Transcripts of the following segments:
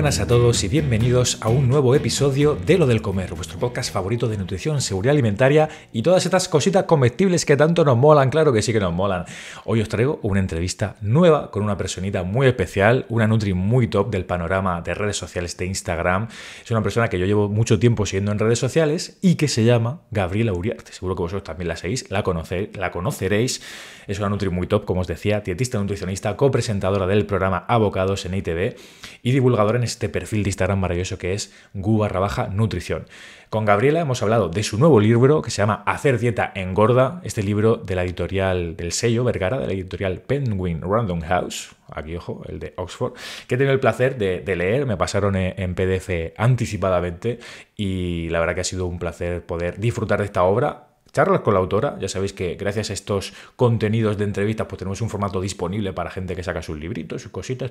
buenas a todos y bienvenidos a un nuevo episodio de Lo del Comer, vuestro podcast favorito de nutrición, seguridad alimentaria y todas estas cositas comestibles que tanto nos molan, claro que sí que nos molan. Hoy os traigo una entrevista nueva con una personita muy especial, una Nutri muy top del panorama de redes sociales de Instagram. Es una persona que yo llevo mucho tiempo siguiendo en redes sociales y que se llama Gabriela Uriarte. Seguro que vosotros también la sabéis, la, conocer, la conoceréis. Es una Nutri muy top, como os decía, dietista nutricionista, copresentadora del programa Abocados en ITV y divulgadora en este perfil de Instagram maravilloso que es gu barra nutrición. Con Gabriela hemos hablado de su nuevo libro que se llama Hacer dieta engorda, este libro de la editorial del sello Vergara, de la editorial Penguin Random House, aquí ojo, el de Oxford, que he tenido el placer de, de leer, me pasaron en PDF anticipadamente y la verdad que ha sido un placer poder disfrutar de esta obra charlas con la autora. Ya sabéis que gracias a estos contenidos de entrevistas, pues tenemos un formato disponible para gente que saca sus libritos, sus cositas,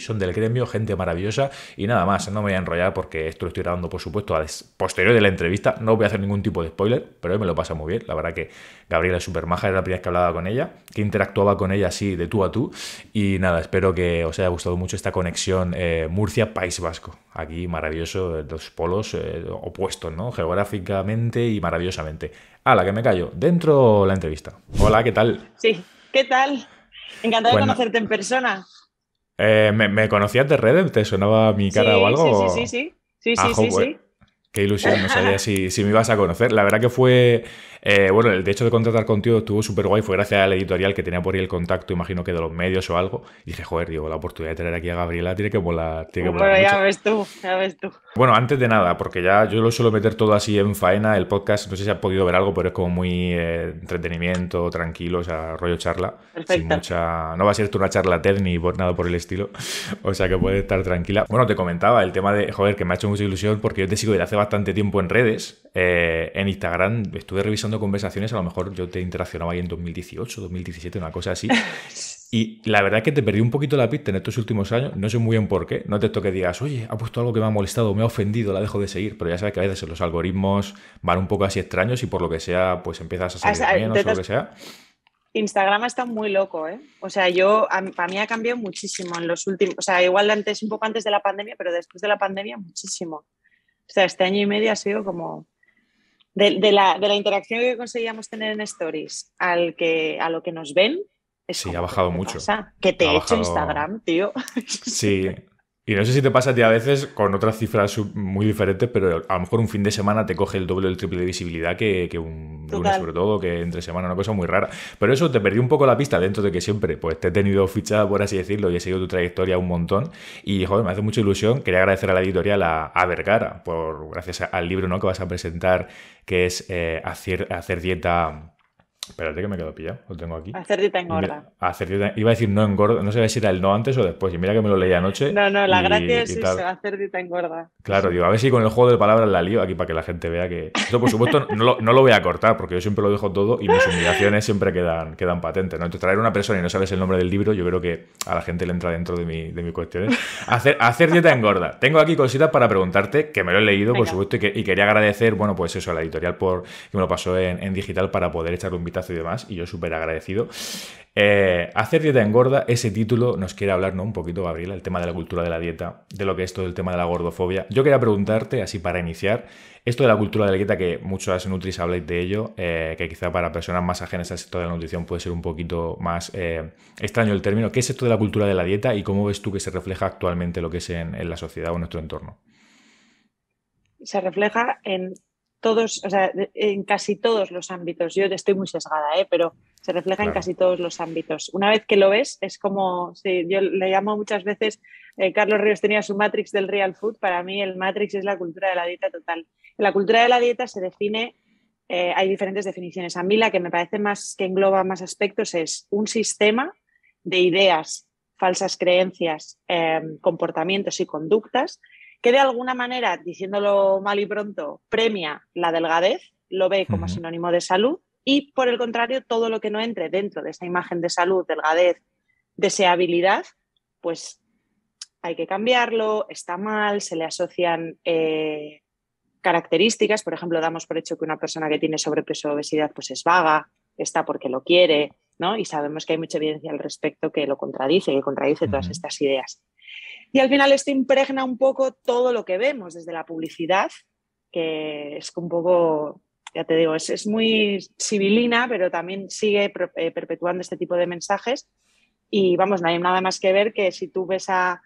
son del gremio, gente maravillosa. Y nada más, no me voy a enrollar porque esto lo estoy grabando, por supuesto, a posterior de la entrevista. No voy a hacer ningún tipo de spoiler, pero hoy me lo pasa muy bien. La verdad que Gabriela es súper era la primera vez que hablaba con ella, que interactuaba con ella así de tú a tú. Y nada, espero que os haya gustado mucho esta conexión eh, Murcia-País Vasco. Aquí maravilloso, dos polos eh, opuestos, ¿no? Geográficamente y maravillosamente. Hola, la que me callo, dentro la entrevista. Hola, ¿qué tal? Sí, ¿qué tal? Encantada de pues conocerte en persona. Eh, ¿me, conocías de redes? ¿Te sonaba mi cara o algo? Sí, sí, sí. sí, sí, sí, ah, sí. Qué ilusión, no sabía si, si me ibas a conocer. La verdad que fue eh, bueno, el hecho de contratar contigo estuvo súper guay, fue gracias a la editorial que tenía por ahí el contacto, imagino que de los medios o algo. Y dije, joder, digo, la oportunidad de tener aquí a Gabriela tiene que volar. Tiene que bueno, ya ves tú, ya ves tú. Bueno, antes de nada, porque ya yo lo suelo meter todo así en faena, el podcast, no sé si has podido ver algo, pero es como muy eh, entretenimiento, tranquilo, o sea, rollo charla. Perfecto. mucha... No va a ser tú una charla TED ni por nada por el estilo, o sea que puede estar tranquila. Bueno, te comentaba el tema de, joder, que me ha hecho mucha ilusión porque yo te sigo desde hace bastante tiempo en redes, eh, en Instagram, estuve revisando conversaciones, a lo mejor yo te interaccionaba ahí en 2018, 2017, una cosa así. Y la verdad es que te perdí un poquito la pista en estos últimos años, no sé muy bien por qué, no te toque digas, oye, ha puesto algo que me ha molestado, me ha ofendido, la dejo de seguir, pero ya sabes que a veces los algoritmos van un poco así extraños y por lo que sea, pues empiezas a salir a menos o lo que sea. Instagram está muy loco, ¿eh? O sea, yo, para mí ha cambiado muchísimo en los últimos, o sea, igual antes, un poco antes de la pandemia, pero después de la pandemia muchísimo. O sea, este año y medio ha sido como de, la, de, la, interacción que conseguíamos tener en Stories al que, a lo que nos ven. sí, ha bajado mucho. Pasa. Que te ha hecho Instagram, tío. Sí, y no sé si te pasa a ti a veces con otras cifras muy diferentes, pero a lo mejor un fin de semana te coge el doble o el triple de visibilidad que, que un lunes, sobre todo, que entre semana, una cosa muy rara. Pero eso te perdí un poco la pista dentro de que siempre pues te he tenido fichada, por así decirlo, y he seguido tu trayectoria un montón. Y joder, me hace mucha ilusión. Quería agradecer a la editorial, a, Vergara, por, gracias al libro ¿no? que vas a presentar, que es eh, hacer, hacer dieta Espérate que me quedo pillado, lo tengo aquí. Hacer dieta engorda. iba a decir no engorda, no sé si era el no antes o después, y mira que me lo leí anoche. No, no, la gracia es eso, hacer dieta engorda. Claro, digo, a ver si con el juego de palabras la lío aquí para que la gente vea que... Esto, por supuesto, no, lo, no lo, voy a cortar, porque yo siempre lo dejo todo y mis humillaciones siempre quedan, quedan patentes, ¿no? Entonces, traer una persona y no sabes el nombre del libro, yo creo que a la gente le entra dentro de mi, de Hacer, dieta engorda. Tengo aquí cositas para preguntarte, que me lo he leído, por supuesto, y, quería agradecer, bueno, pues eso, a la editorial por que me lo pasó en, en digital para poder echar un y demás, y yo súper agradecido. Eh, hacer dieta engorda, ese título nos quiere hablar ¿no? un poquito, Gabriela, el tema de la cultura de la dieta, de lo que es todo el tema de la gordofobia. Yo quería preguntarte, así para iniciar, esto de la cultura de la dieta, que muchas nutris habláis de ello, eh, que quizá para personas más ajenas al sector de la nutrición puede ser un poquito más eh, extraño el término. ¿Qué es esto de la cultura de la dieta y cómo ves tú que se refleja actualmente lo que es en, la sociedad o nuestro entorno? Se refleja en todos, o sea, en casi todos los ámbitos. Yo estoy muy sesgada, ¿eh? pero se refleja en casi todos los ámbitos. Una vez que lo ves, es como, yo le llamo muchas veces, eh, Carlos Ríos tenía su Matrix del Real Food, para mí el Matrix es la cultura de la dieta total. la cultura de la dieta se define, eh, hay diferentes definiciones. A mí la que me parece más, que engloba más aspectos es un sistema de ideas, falsas creencias, em, comportamientos y conductas que de alguna manera, diciéndolo mal y pronto, premia la delgadez, lo ve como sinónimo de salud y por el contrario, todo lo que no entre dentro de esa imagen de salud, delgadez, deseabilidad, pues hay que cambiarlo, está mal, se le asocian eh, características, por ejemplo, damos por hecho que una persona que tiene sobrepeso o obesidad pues es vaga, está porque lo quiere, ¿no? Y sabemos que hay mucha evidencia al respecto que lo contradice, que contradice todas estas ideas. Y al final esto impregna un poco todo lo que vemos, desde la publicidad, que es un poco, ya te digo, es, muy civilina, pero también sigue eh, perpetuando este tipo de mensajes. Y vamos, no hay nada más que ver que si tú ves a,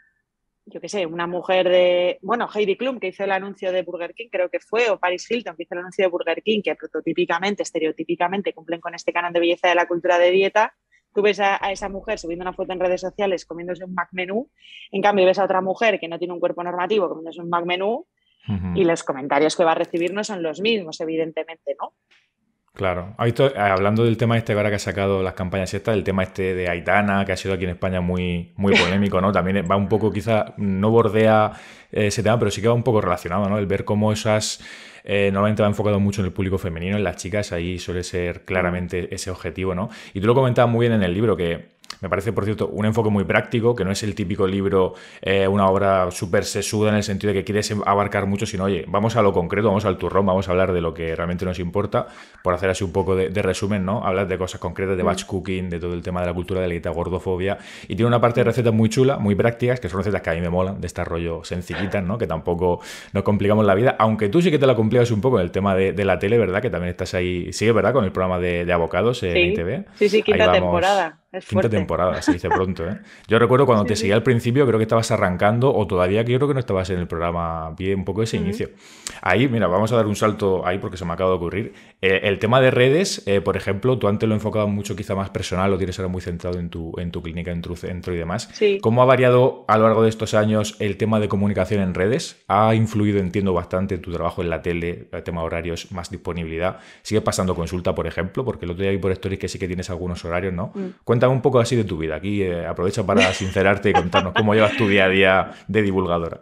yo qué sé, una mujer de, bueno, Heidi Klum, que hizo el anuncio de Burger King, creo que fue, o Paris Hilton, que hizo el anuncio de Burger King, que prototípicamente, estereotípicamente cumplen con este canon de belleza de la cultura de dieta, tú ves a, esa mujer subiendo una foto en redes sociales comiéndose un Mac menú, en cambio ves a otra mujer que no tiene un cuerpo normativo comiéndose un Mac menú y los comentarios que va a recibir no son los mismos, evidentemente, ¿no? Claro. Eh, hablando del tema este ahora que ha sacado las campañas estas, el tema este de Aitana, que ha sido aquí en España muy, muy polémico, ¿no? También va un poco, quizá, no bordea eh, ese tema, pero sí que va un poco relacionado, ¿no? El ver cómo esas. Eh, normalmente va enfocado mucho en el público femenino, en las chicas, ahí suele ser claramente ese objetivo, ¿no? Y tú lo comentabas muy bien en el libro, que me parece, por cierto, un enfoque muy práctico, que no es el típico libro, eh, una obra súper sesuda en el sentido de que quieres abarcar mucho, sino, oye, vamos a lo concreto, vamos al turrón, vamos a hablar de lo que realmente nos importa, por hacer así un poco de, resumen, ¿no? Hablar de cosas concretas, de mm. batch cooking, de todo el tema de la cultura de la dieta gordofobia, y tiene una parte de recetas muy chula, muy prácticas, que son recetas que a mí me molan, de este rollo sencillitas, ¿no? Que tampoco nos complicamos la vida, aunque tú sí que te la complicas un poco en el tema de, la tele, ¿verdad? Que también estás ahí, sigue, ¿verdad? Con el programa de, de abocados en ITV. E sí, sí, quita temporada. Quinta temporada, se dice pronto, ¿eh? Yo recuerdo cuando te seguía al principio, creo que estabas arrancando, o todavía yo creo que no estabas en el programa bien, un poco ese inicio. Ahí, mira, vamos a dar un salto ahí porque se me acaba de ocurrir. Eh, el tema de redes, eh, por ejemplo, tú antes lo enfocabas mucho quizá más personal, lo tienes ahora muy centrado en tu, en tu clínica, en tu centro y demás. Sí. ¿Cómo ha variado a lo largo de estos años el tema de comunicación en redes? ¿Ha influido, entiendo, bastante tu trabajo en la tele, el tema horarios, más disponibilidad? ¿Sigue pasando consulta, por ejemplo? Porque el otro día vi por stories que sí que tienes algunos horarios, ¿no? Mm un poco así de tu vida. Aquí eh, aprovecho para sincerarte y contarnos cómo llevas tu día a día de divulgadora.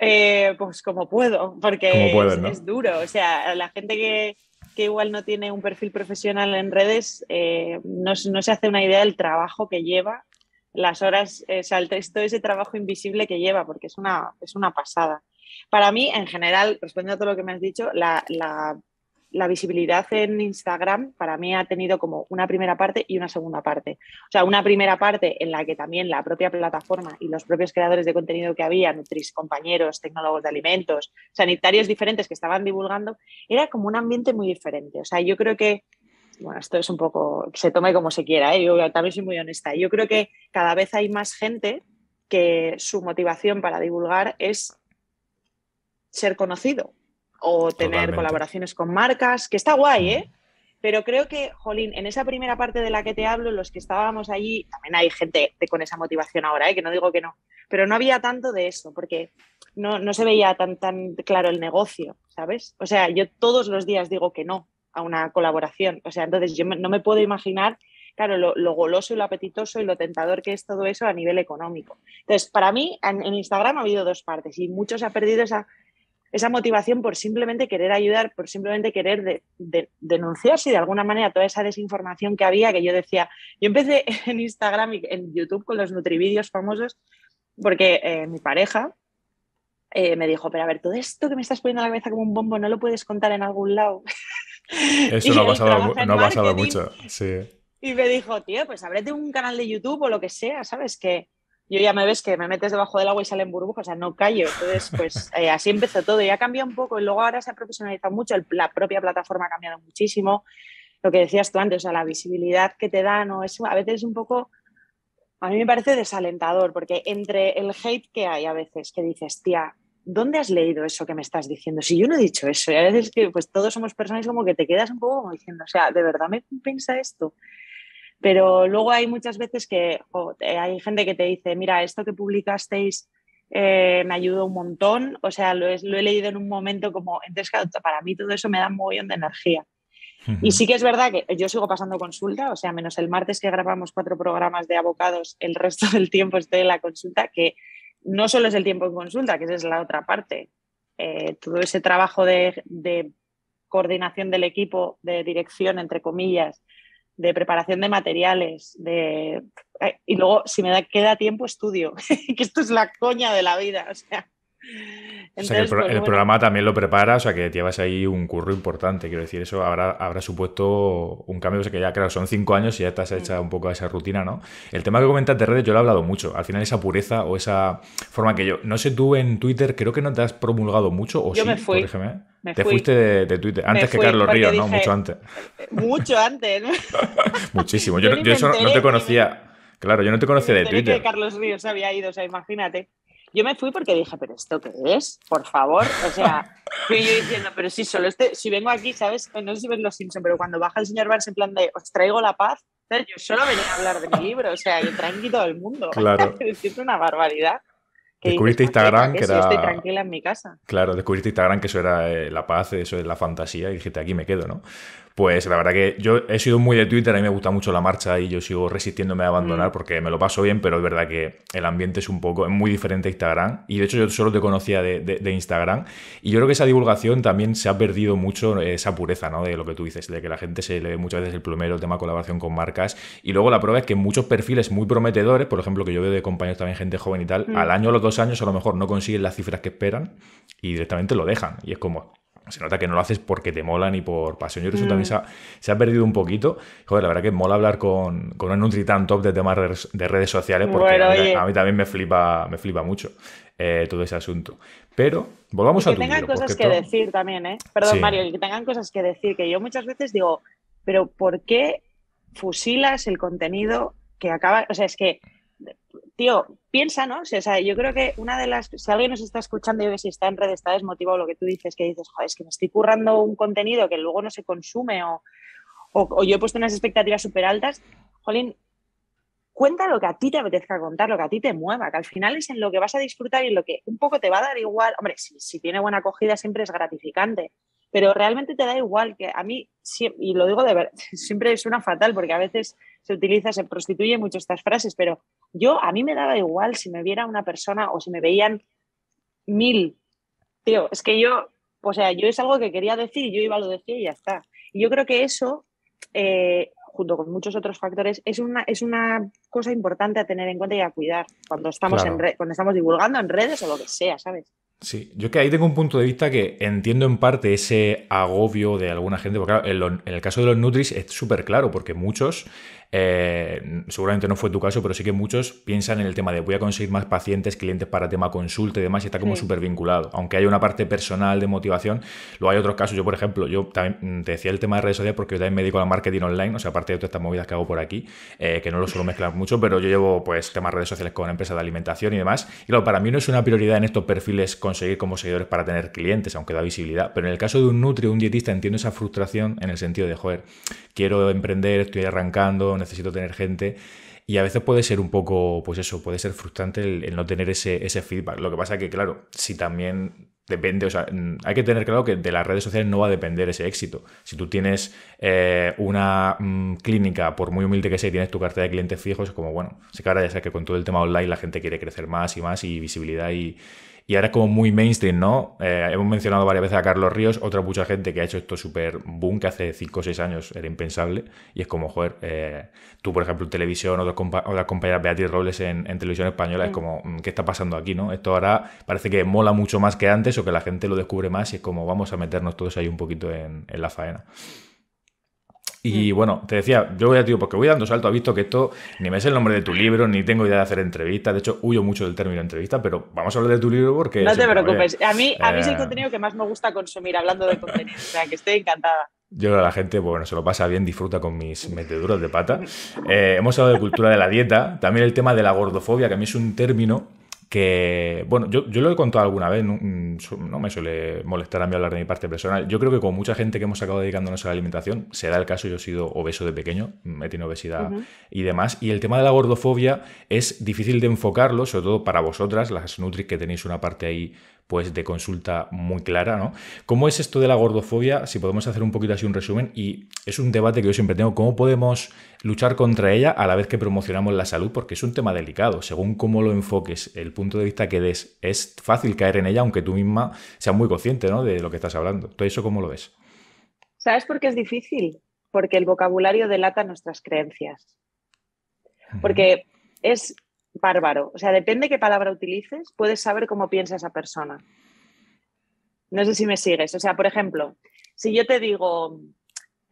Eh, pues como puedo, porque es, duro. O sea, la gente que, que, igual no tiene un perfil profesional en redes eh, no, se hace una idea del trabajo que lleva, las horas, o sea, todo ese trabajo invisible que lleva, porque es una, es una pasada. Para mí, en general, respondiendo a todo lo que me has dicho, la la visibilidad en Instagram para mí ha tenido como una primera parte y una segunda parte. O sea, una primera parte en la que también la propia plataforma y los propios creadores de contenido que había, nutris, compañeros, tecnólogos de alimentos, sanitarios diferentes que estaban divulgando, era como un ambiente muy diferente. O sea, yo creo que, bueno, esto es un poco, se tome como se quiera, ¿eh? yo también soy muy honesta. Yo creo que cada vez hay más gente que su motivación para divulgar es ser conocido o tener colaboraciones con marcas, que está guay, mm. ¿eh? Pero creo que, Jolín, en esa primera parte de la que te hablo, los que estábamos allí, también hay gente con esa motivación ahora, ¿eh? que no digo que no, pero no había tanto de eso, porque no, se veía tan, tan claro el negocio, ¿sabes? O sea, yo todos los días digo que no a una colaboración, o sea, entonces yo no me puedo imaginar claro, lo, goloso y lo apetitoso y lo tentador que es todo eso a nivel económico. Entonces, para mí, en, Instagram ha habido dos partes y muchos se ha perdido esa, esa motivación por simplemente querer ayudar, por simplemente querer denunciarse de, denunciar si de alguna manera toda esa desinformación que había, que yo decía, yo empecé en Instagram y en YouTube con los Nutrivideos famosos, porque eh, mi pareja eh, me dijo, pero a ver, todo esto que me estás poniendo en la cabeza como un bombo, no lo puedes contar en algún lado. Eso no ha pasado, mucho, sí. Y me dijo, tío, pues ábrete un canal de YouTube o lo que sea, ¿sabes? Que, yo ya me ves que me metes debajo del agua y salen burbujas, o sea, no callo. Entonces, pues eh, así empezó todo. Ya cambió un poco y luego ahora se ha profesionalizado mucho, la propia plataforma ha cambiado muchísimo. Lo que decías tú antes, o sea, la visibilidad que te dan, o eso, a veces es un poco, a mí me parece desalentador, porque entre el hate que hay a veces, que dices, tía, ¿dónde has leído eso que me estás diciendo? Si yo no he dicho eso, y a veces que pues todos somos personas como que te quedas un poco como diciendo, o sea, ¿de verdad me piensa esto? Pero luego hay muchas veces que hay gente que te dice, mira, esto que publicasteis eh, me ayudó un montón, o sea, lo he, leído en un momento como, entonces para mí todo eso me da un montón de energía. Y sí que es verdad que yo sigo pasando consulta, o sea, menos el martes que grabamos cuatro programas de abocados, el resto del tiempo estoy en la consulta, que no solo es el tiempo de consulta, que esa es la otra parte. Eh, todo ese trabajo de coordinación del equipo, de dirección, entre comillas, de preparación de materiales, de... Eh, y luego si me da, queda tiempo estudio, que esto es la coña de la vida, o sea, o sea que el, pues programa también lo prepara, o sea que llevas ahí un curro importante, quiero decir, eso habrá, habrá supuesto un cambio, o sea que ya, claro, son cinco años y ya estás hecha mm. un poco a esa rutina, ¿no? El tema que comentas de redes yo lo he hablado mucho, al final esa pureza o esa forma que yo, no sé tú en Twitter, creo que no te has promulgado mucho, o yo sí, me corrígeme. te fuiste de, Twitter, antes que Carlos Ríos, ¿no? Mucho antes. Mucho antes. Muchísimo, yo, eso no te conocía. Claro, yo no te conocía de Twitter. que Carlos Ríos había ido, o sea, imagínate. Yo me fui porque dije, pero ¿esto qué es? Por favor. O sea, fui yo diciendo, pero sí, si solo este, si vengo aquí, ¿sabes? Eh, no sé si ves los Simpsons, pero cuando baja el señor Barnes en plan de, os traigo la paz, yo solo venía a hablar de mi libro, o sea, yo tranqui todo el mundo. Claro. es una barbaridad. descubriste Instagram que, era... estoy tranquila en mi casa. Claro, descubriste Instagram que eso era eh, la paz, eso es la fantasía y dijiste, aquí me quedo, ¿no? Pues la verdad que yo he sido muy de Twitter, a mí me gusta mucho la marcha y yo sigo resistiéndome a abandonar mm. porque me lo paso bien, pero es verdad que el ambiente es un poco, es muy diferente a Instagram. Y de hecho yo solo te conocía de, Instagram. Y yo creo que esa divulgación también se ha perdido mucho eh, esa pureza, ¿no? De lo que tú dices, de que la gente se le ve muchas veces el plumero, el tema de colaboración con marcas. Y luego la prueba es que muchos perfiles muy prometedores, por ejemplo, que yo veo de compañeros también, gente joven y tal, mm. al año o los dos años a lo mejor no consiguen las cifras que esperan y directamente lo dejan. Y es como, se nota que no lo haces porque te mola ni por pasión. Yo creo que eso mm. también se ha, perdido un poquito. Joder, la verdad que mola hablar con, un Nutri top de temas de redes sociales porque a, mí, también me flipa, me flipa mucho eh, todo ese asunto. Pero volvamos a Que tengan cosas que decir también, ¿eh? Perdón, Mario, que tengan cosas que decir. Que yo muchas veces digo, pero ¿por qué fusilas el contenido que acaba? O sea, es que tío, piensa, ¿no? O sea, yo creo que una de las, si alguien nos está escuchando, yo que si está en redes está desmotivado, lo que tú dices, que dices, joder, es que me estoy currando un contenido que luego no se consume o, yo he puesto unas expectativas súper altas, jolín, cuenta lo que a ti te apetezca contar, lo que a ti te mueva, que al final es en lo que vas a disfrutar y en lo que un poco te va a dar igual. Hombre, si, si tiene buena acogida siempre es gratificante, pero realmente te da igual que a mí, y lo digo de verdad, siempre suena fatal porque a veces se utiliza, se prostituye mucho estas frases, pero yo, a mí me daba igual si me viera una persona o si me veían mil. Tío, es que yo, o sea, yo es algo que quería decir y yo iba a lo decir y ya está. Y yo creo que eso, eh, junto con muchos otros factores, es una, es una cosa importante a tener en cuenta y a cuidar cuando estamos, en red, cuando estamos divulgando en redes o lo que sea, ¿sabes? Sí, yo que ahí tengo un punto de vista que entiendo en parte ese agobio de alguna gente, porque claro, en, en el caso de los Nutris es súper claro, porque muchos eh, seguramente no fue tu caso, pero sí que muchos piensan en el tema de voy a conseguir más pacientes, clientes para tema consulta y demás, y está como súper vinculado. Aunque hay una parte personal de motivación, lo hay otros casos. Yo, por ejemplo, yo también mm, te decía el tema de redes sociales porque yo también me dedico al marketing online, o sea, aparte de todas estas movidas que hago por aquí, eh, que no lo suelo mezclar mucho, pero yo llevo pues temas redes sociales con empresas de alimentación y demás. Y claro, para mí no es una prioridad en estos perfiles conseguir como seguidores para tener clientes, aunque da visibilidad. Pero en el caso de un nutri o un dietista entiendo esa frustración en el sentido de, joder, quiero emprender, estoy arrancando, necesito tener gente. Y a veces puede ser un poco, pues eso, puede ser frustrante el, no tener ese, ese feedback. Lo que pasa que, claro, si también depende, o sea, mm, hay que tener claro que de las redes sociales no va a depender ese éxito. Si tú tienes eh, una mm, clínica, por muy humilde que sea, y tienes tu cartera de clientes fijos, es como, bueno, sé que ahora ya sabes que con todo el tema online la gente quiere crecer más y más y visibilidad y, y ahora es como muy mainstream, ¿no? Eh, hemos mencionado varias veces a Carlos Ríos, otra mucha gente que ha hecho esto súper boom, que hace 5 o 6 años era impensable, y es como, joder, eh, tú, por ejemplo, en televisión, otras, compañeras, Beatriz Robles en, televisión española, es mm. como, mm, ¿qué está pasando aquí, no? Esto ahora parece que mola mucho más que antes o que la gente lo descubre más y es como, vamos a meternos todos ahí un poquito en la faena. Y mm. bueno, te decía, yo voy a, tío, porque voy dando salto, ha visto que esto, ni me es el nombre de tu libro, ni tengo idea de hacer entrevistas, de hecho huyo mucho del término entrevista, pero vamos a hablar de tu libro porque... No te preocupes, a mí, a mí es el eh, contenido que más me gusta consumir, hablando de contenido, o sea que estoy encantada. Yo creo que la gente, pues bueno, se lo pasa bien, disfruta con mis meteduras de pata. Eh, hemos hablado de cultura de la dieta, también el tema de la gordofobia, que a mí es un término que, bueno, yo, lo he contado alguna vez, mm, no, me suele molestar a mí hablar de mi parte personal. Yo creo que con mucha gente que hemos acabado dedicándonos a la alimentación, será el caso, yo he sido obeso de pequeño, mm, he tenido obesidad y demás, y el tema de la gordofobia es difícil de enfocarlo, sobre todo para vosotras, las Nutri, que tenéis una parte ahí pues de consulta muy clara, ¿no? ¿Cómo es esto de la gordofobia? Si podemos hacer un poquito así un resumen, y es un debate que yo siempre tengo, ¿cómo podemos luchar contra ella a la vez que promocionamos la salud? Porque es un tema delicado, según cómo lo enfoques, el punto de vista que des, es fácil caer en ella, aunque tú misma seas muy consciente, ¿no? De lo que estás hablando. ¿Todo eso cómo lo ves? ¿Sabes por qué es difícil? Porque el vocabulario delata nuestras creencias. Porque es bárbaro. O sea, depende qué palabra utilices, puedes saber cómo piensa esa persona. No sé si me sigues. O sea, por ejemplo, si yo te digo,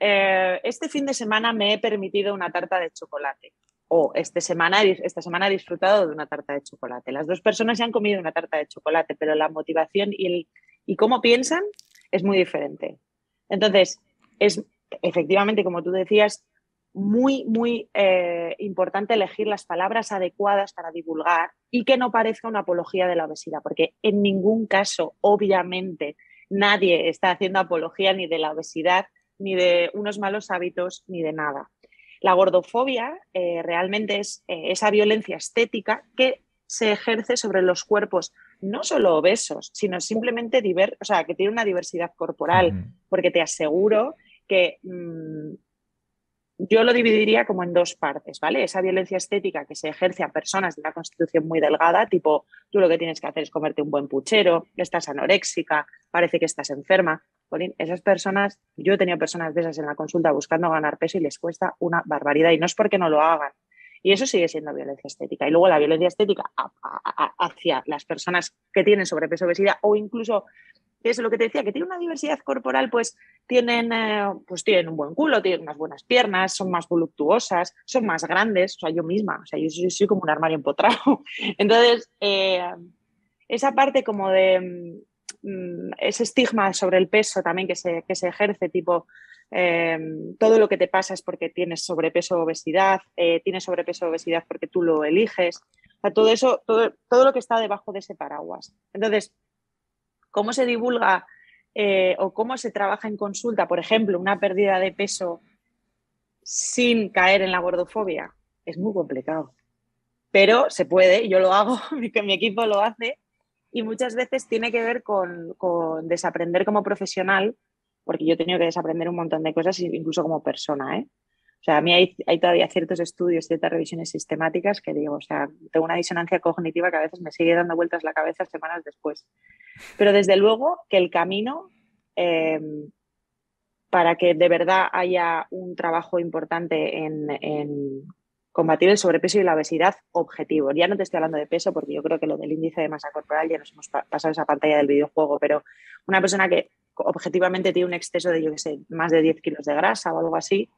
eh, este fin de semana me he permitido una tarta de chocolate o este semana, esta semana he disfrutado de una tarta de chocolate. Las dos personas se han comido una tarta de chocolate, pero la motivación y, el, y cómo piensan es muy diferente. Entonces, es efectivamente, como tú decías, muy, muy eh, importante elegir las palabras adecuadas para divulgar y que no parezca una apología de la obesidad, porque en ningún caso, obviamente, nadie está haciendo apología ni de la obesidad, ni de unos malos hábitos, ni de nada. La gordofobia eh, realmente es eh, esa violencia estética que se ejerce sobre los cuerpos no solo obesos, sino simplemente diversos, o sea, que tiene una diversidad corporal, porque te aseguro que mm, yo lo dividiría como en dos partes, ¿vale? Esa violencia estética que se ejerce a personas de una constitución muy delgada, tipo, tú lo que tienes que hacer es comerte un buen puchero, estás anoréxica, parece que estás enferma. Polín, esas personas, yo he tenido personas de esas en la consulta buscando ganar peso y les cuesta una barbaridad y no es porque no lo hagan. Y eso sigue siendo violencia estética. Y luego la violencia estética hacia las personas que tienen sobrepeso, obesidad o incluso que es lo que te decía, que tiene una diversidad corporal, pues tienen, eh, pues tienen un buen culo, tienen unas buenas piernas, son más voluptuosas, son más grandes, o sea, yo misma, o sea, yo, soy como un armario empotrado. Entonces, eh, esa parte como de mm, mm, ese estigma sobre el peso también que se, que se ejerce, tipo, em, todo lo que te pasa es porque tienes sobrepeso o obesidad, eh, tienes sobrepeso o obesidad porque tú lo eliges, o todo eso, todo, todo lo que está debajo de ese paraguas. Entonces, cómo se divulga eh, o cómo se trabaja en consulta, por ejemplo, una pérdida de peso sin caer en la gordofobia, es muy complicado. Pero se puede, yo lo hago, mi, equipo lo hace, y muchas veces tiene que ver con, desaprender como profesional, porque yo he tenido que desaprender un montón de cosas, incluso como persona. ¿eh? O sea, a mí hay, hay todavía ciertos estudios, ciertas revisiones sistemáticas que digo, o sea, tengo una disonancia cognitiva que a veces me sigue dando vueltas la cabeza semanas después. Pero desde luego que el camino eh, para que de verdad haya un trabajo importante en, combatir el sobrepeso y la obesidad objetivo. Ya no te estoy hablando de peso porque yo creo que lo del índice de masa corporal ya nos hemos pasado esa pantalla del videojuego, pero una persona que objetivamente tiene un exceso de, yo qué sé, más de 10 kilos de grasa o algo así,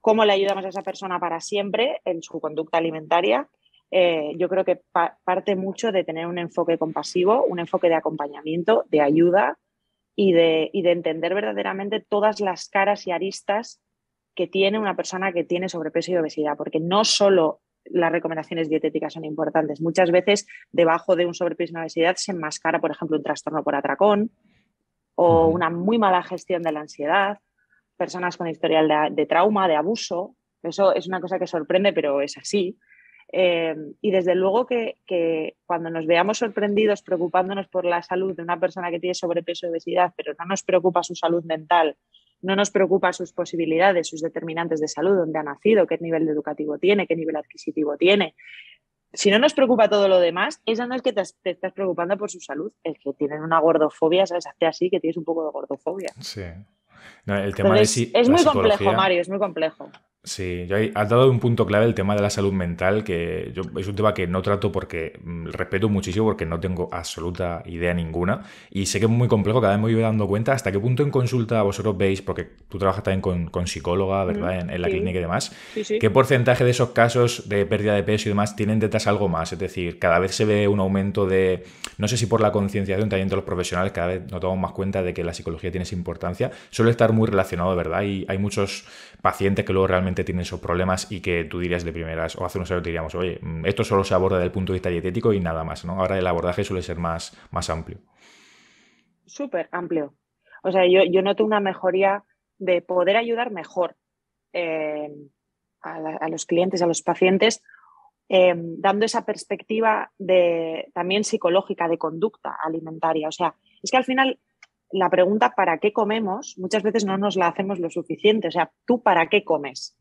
¿cómo le ayudamos a esa persona para siempre en su conducta alimentaria? Eh, yo creo que parte mucho de tener un enfoque compasivo, un enfoque de acompañamiento, de ayuda y de, entender verdaderamente todas las caras y aristas que tiene una persona que tiene sobrepeso y obesidad, porque no solo las recomendaciones dietéticas son importantes. Muchas veces debajo de un sobrepeso y obesidad se enmascara, por ejemplo, un trastorno por atracón o una muy mala gestión de la ansiedad, personas con historial de trauma, de abuso. Eso es una cosa que sorprende, pero es así. Eh, y desde luego que, cuando nos veamos sorprendidos preocupándonos por la salud de una persona que tiene sobrepeso y obesidad, pero no nos preocupa su salud mental, no nos preocupa sus posibilidades, sus determinantes de salud, dónde ha nacido, qué nivel educativo tiene, qué nivel adquisitivo tiene. Si no nos preocupa todo lo demás, es no es que te, estás preocupando por su salud, el que tiene una gordofobia, ¿sabes? hace así, que tienes un poco de gordofobia. Sí. es muy complejo, Mario, es muy complejo. Sí, has dado un punto clave el tema de la salud mental, que yo, es un tema que no trato porque mm, respeto muchísimo, porque no tengo absoluta idea ninguna. Y sé que es muy complejo, cada vez me voy dando cuenta hasta qué punto en consulta vosotros veis, porque tú trabajas también con, psicóloga, mm, ¿verdad? en, la clínica y demás. ¿Qué porcentaje de esos casos de pérdida de peso y demás tienen detrás algo más? Es decir, cada vez se ve un aumento de, no sé si por la concienciación también de los profesionales, cada vez nos damos más cuenta de que la psicología tiene esa importancia. Suele estar muy relacionado, ¿verdad? Y hay muchos paciente que luego realmente tienen esos problemas y que tú dirías de primeras, o hace unos años diríamos, oye, mm, esto solo se aborda desde el punto de vista dietético y nada más, ¿no? Ahora el abordaje suele ser más, más amplio. Súper amplio. O sea, yo, noto una mejoría de poder ayudar mejor eh, a, los clientes, a los pacientes, eh, dando esa perspectiva de, también psicológica, de conducta alimentaria. O sea, es que al final la pregunta ¿para qué comemos? muchas veces no nos la hacemos lo suficiente. O sea, ¿tú para qué comes?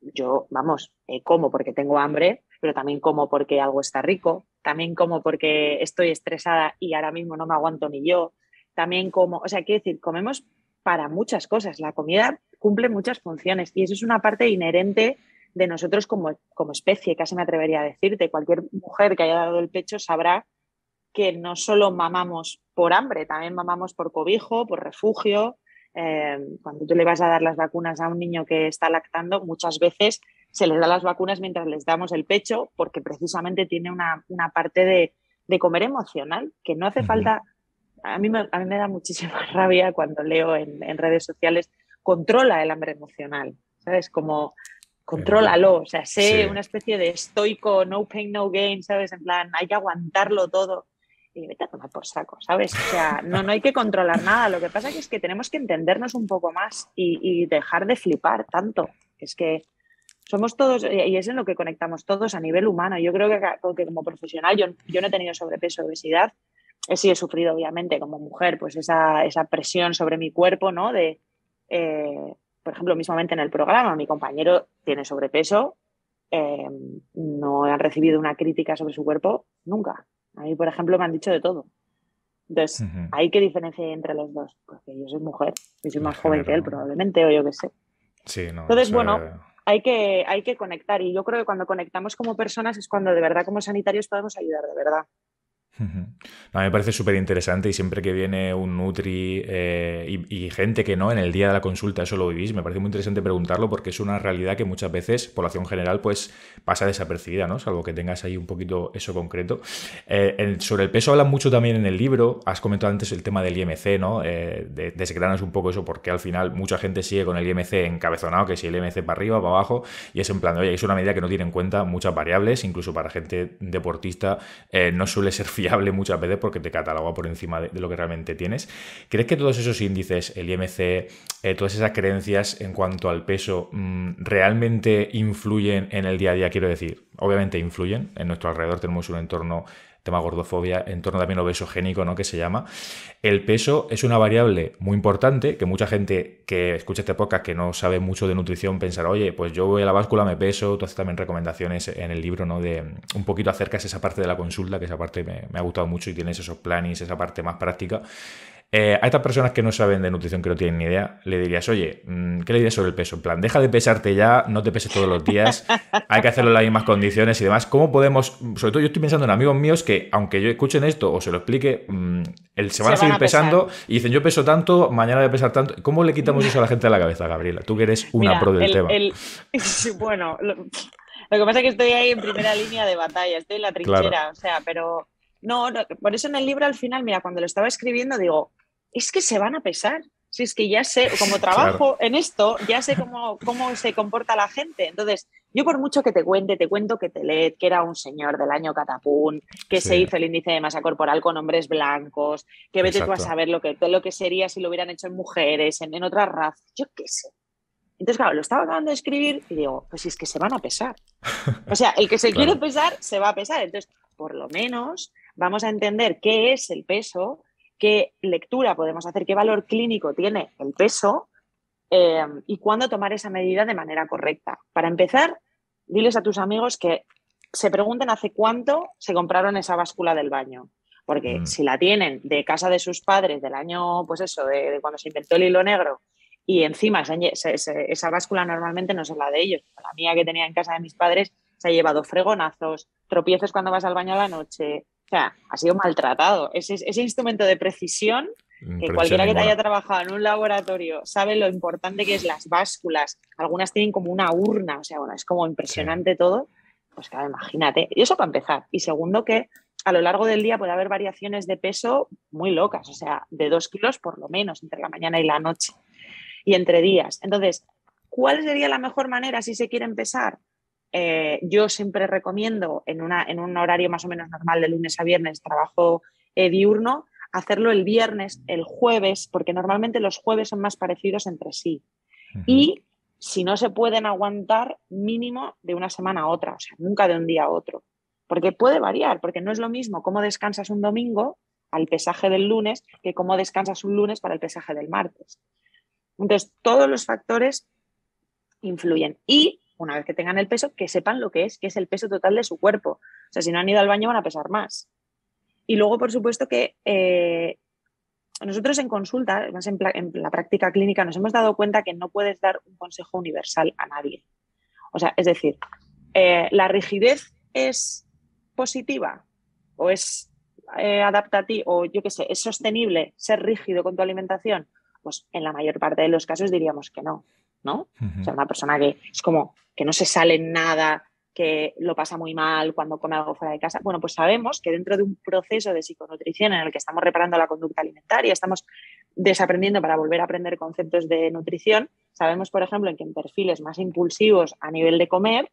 Yo, vamos, eh, como porque tengo hambre, pero también como porque algo está rico, también como porque estoy estresada y ahora mismo no me aguanto ni yo, también como, o sea, quiero decir, comemos para muchas cosas. La comida cumple muchas funciones y eso es una parte inherente de nosotros como, como especie, casi me atrevería a decirte. Cualquier mujer que haya dado el pecho sabrá que no solo mamamos por hambre, también mamamos por cobijo, por refugio. Em, cuando tú le vas a dar las vacunas a un niño que está lactando, muchas veces se les da las vacunas mientras les damos el pecho, porque precisamente tiene una, parte de, comer emocional, que no hace falta. A mí, me, da muchísima rabia cuando leo en, en redes sociales, controla el hambre emocional, ¿sabes? Como contrólalo, o sea, sé una especie de estoico, no pain, no gain, ¿sabes? En plan, hay que aguantarlo todo y vete a tomar por saco, ¿sabes? O sea, no, no hay que controlar nada. Lo que pasa es que tenemos que entendernos un poco más y, dejar de flipar tanto. Es que somos todos, y es en lo que conectamos todos a nivel humano. Yo creo que, como profesional, yo, no he tenido sobrepeso, obesidad. Sí he sufrido, obviamente, como mujer, pues esa, presión sobre mi cuerpo, ¿no? De, eh, por ejemplo, mismamente en el programa, mi compañero tiene sobrepeso, eh, no han recibido una crítica sobre su cuerpo nunca. A mí, por ejemplo, me han dicho de todo. Entonces, ¿hay que diferencia entre los dos? Porque yo soy mujer y soy más joven que él, probablemente, o yo qué sé. Entonces, bueno, hay que, hay que conectar. Y yo creo que cuando conectamos como personas es cuando de verdad, como sanitarios, podemos ayudar de verdad no me parece súper interesante y siempre que viene un Nutri eh, y, gente que no en el día de la consulta eso lo vivís, me parece muy interesante preguntarlo porque es una realidad que muchas veces población general pues pasa desapercibida, ¿no? Salvo que tengas ahí un poquito eso concreto. Eh, sobre el peso hablan mucho también en el libro, has comentado antes el tema del IMC, ¿no? Eh, desgranas un poco eso porque al final mucha gente sigue con el IMC encabezonado, que si el IMC para arriba, para abajo, y es en plan, oye, es una medida que no tiene en cuenta muchas variables, incluso para gente deportista no suele ser fiable hable muchas veces porque te cataloga por encima de, lo que realmente tienes. ¿Crees que todos esos índices, el IMC, eh, todas esas creencias en cuanto al peso, mm, realmente influyen en el día a día? Quiero decir, obviamente influyen. En nuestro alrededor tenemos un entorno tema gordofobia, en torno también obesogénico, ¿no? Que se llama. El peso es una variable muy importante que mucha gente que escucha este podcast que no sabe mucho de nutrición pensará, oye, pues yo voy a la báscula, me peso, tú haces también recomendaciones en el libro, ¿no? De un poquito acercas esa parte de la consulta, que esa parte me, me ha gustado mucho y tienes esos planes, esa parte más práctica. Eh, a estas personas que no saben de nutrición, que no tienen ni idea, le dirías, oye, mm, ¿qué le dirías sobre el peso? En plan, deja de pesarte ya, no te peses todos los días, hay que hacerlo en las mismas condiciones y demás. ¿Cómo podemos, sobre todo yo estoy pensando en amigos míos que, aunque yo escuchen esto o se lo explique, mm, el, se van a seguir pesando y dicen, yo peso tanto, mañana voy a pesar tanto. ¿Cómo le quitamos eso a la gente de la cabeza, Gabriela? Tú que eres una pro del tema. bueno, lo, que pasa es que estoy ahí en primera línea de batalla, estoy en la trinchera, o sea, pero... no, por eso en el libro al final, mira, cuando lo estaba escribiendo, digo, es que se van a pesar. Si es que ya sé, como trabajo en esto, ya sé cómo, cómo se comporta la gente. Entonces, yo por mucho que te cuente, te cuento que Telet, que era un señor del año catapún, que se hizo el índice de masa corporal con hombres blancos, que vete tú a saber lo que, lo que sería si lo hubieran hecho en mujeres, en, en raza. yo qué sé. Entonces, claro, lo estaba acabando de escribir y digo, pues es que se van a pesar. O sea, el que se quiere pesar, se va a pesar. Entonces, por lo menos vamos a entender qué es el peso, qué lectura podemos hacer, qué valor clínico tiene el peso eh, y cuándo tomar esa medida de manera correcta. Para empezar, diles a tus amigos que se pregunten hace cuánto se compraron esa báscula del baño. Porque mm. si la tienen de casa de sus padres del año, pues eso, de, cuando se inventó el hilo negro, y encima esa báscula normalmente no es la de ellos, la mía que tenía en casa de mis padres se ha llevado fregonazos, tropiezos cuando vas al baño a la noche, o sea, ha sido maltratado. Ese, instrumento de precisión, que cualquiera que haya trabajado en un laboratorio sabe lo importante que es las básculas. Algunas tienen como una urna, o sea, bueno, es como impresionante todo. Pues claro, imagínate. Y eso para empezar. Y segundo, que a lo largo del día puede haber variaciones de peso muy locas, o sea, de dos kilos por lo menos entre la mañana y la noche y entre días. Entonces, ¿cuál sería la mejor manera si se quiere empezar? Eh, yo siempre recomiendo en, una, en, un horario más o menos normal de lunes a viernes, trabajo eh, diurno, hacerlo el viernes, el jueves, porque normalmente los jueves son más parecidos entre sí. Y si no se pueden aguantar, mínimo de una semana a otra, o sea, nunca de un día a otro. Porque puede variar, porque no es lo mismo cómo descansas un domingo al pesaje del lunes que cómo descansas un lunes para el pesaje del martes. Entonces, todos los factores influyen. Y una vez que tengan el peso, que sepan lo que es, que es el peso total de su cuerpo. O sea, si no han ido al baño van a pesar más. Y luego, por supuesto, que eh, nosotros en consulta, más en, la práctica clínica, nos hemos dado cuenta que no puedes dar un consejo universal a nadie. O sea, es decir, eh, la rigidez es positiva o es eh, adaptativa o yo qué sé, es sostenible ser rígido con tu alimentación. Pues en la mayor parte de los casos diríamos que no, ¿no? O sea, una persona que es como, que no se sale nada, que lo pasa muy mal cuando come algo fuera de casa. Bueno, pues sabemos que dentro de un proceso de psiconutrición en el que estamos reparando la conducta alimentaria, estamos desaprendiendo para volver a aprender conceptos de nutrición, sabemos, por ejemplo, que en perfiles más impulsivos a nivel de comer,